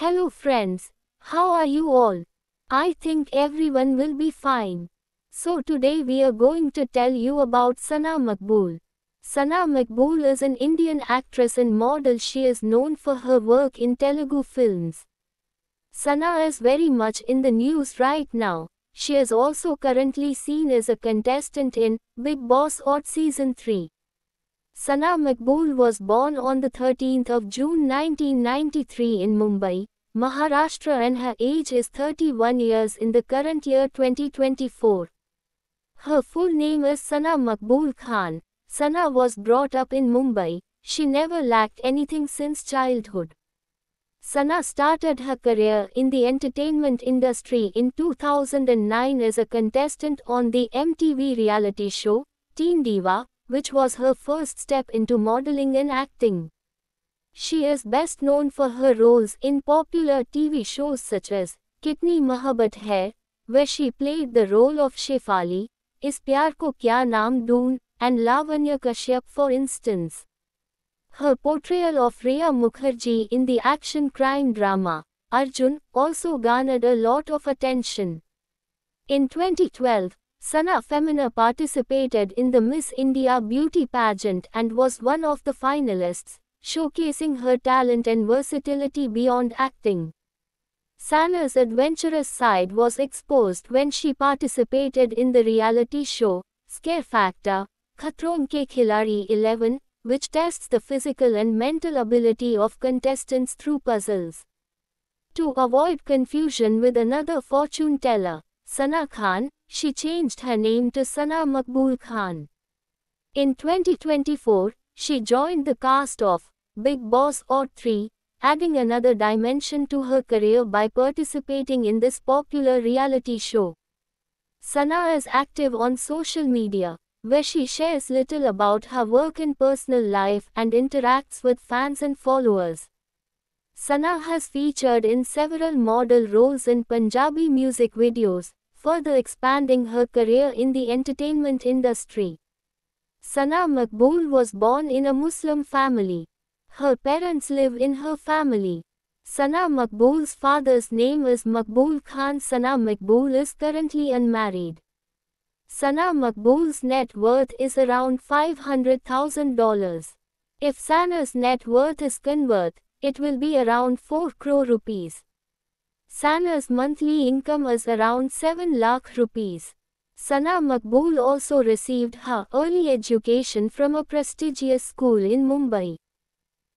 Hello friends, how are you all? I think everyone will be fine. So today we are going to tell you about Sana Makbul. Sana Makbul is an Indian actress and model. She is known for her work in Telugu films. Sana is very much in the news right now. She is also currently seen as a contestant in Big Boss Odd Season 3. Sana Makbul was born on the 13th of June 1993 in Mumbai, Maharashtra and her age is 31 years in the current year 2024. Her full name is Sana Makbul Khan. Sana was brought up in Mumbai. She never lacked anything since childhood. Sana started her career in the entertainment industry in 2009 as a contestant on the MTV reality show, Teen Diva, which was her first step into modeling and acting. She is best known for her roles in popular TV shows such as Kitni Mahabat Hai, where she played the role of Shefali, Is Pyar Ko Kya Naam Doon, and Lavanya Kashyap for instance. Her portrayal of Rhea Mukherjee in the action crime drama, Arjun, also garnered a lot of attention. In 2012, Sana Femina participated in the Miss India beauty pageant and was one of the finalists, showcasing her talent and versatility beyond acting. Sana's adventurous side was exposed when she participated in the reality show, Scare Factor, Khatron Ke Khilari 11, which tests the physical and mental ability of contestants through puzzles. To avoid confusion with another fortune teller, Sana Khan, she changed her name to Sana Makbul Khan. In 2024, she joined the cast of Big Boss Odd 3, adding another dimension to her career by participating in this popular reality show. Sana is active on social media, where she shares little about her work and personal life and interacts with fans and followers. Sana has featured in several model roles in Punjabi music videos, further expanding her career in the entertainment industry. Sana Makbul was born in a Muslim family. Her parents live in her family. Sana Makbul's father's name is Makbul Khan. Sana Makbul is currently unmarried. Sana Makbul's net worth is around $500,000. If Sana's net worth is converted it will be around 4 crore rupees. Sana's monthly income is around 7 lakh rupees. Sana Makbul also received her early education from a prestigious school in Mumbai.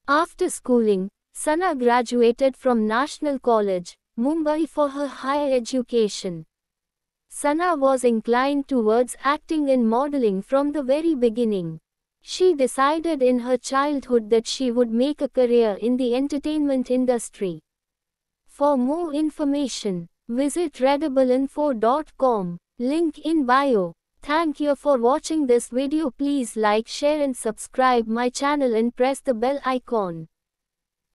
After schooling, Sana graduated from National College, Mumbai for her higher education. Sana was inclined towards acting and modeling from the very beginning. She decided in her childhood that she would make a career in the entertainment industry. For more information, visit readableinfo.com, link in bio. Thank you for watching this video please like share and subscribe my channel and press the bell icon.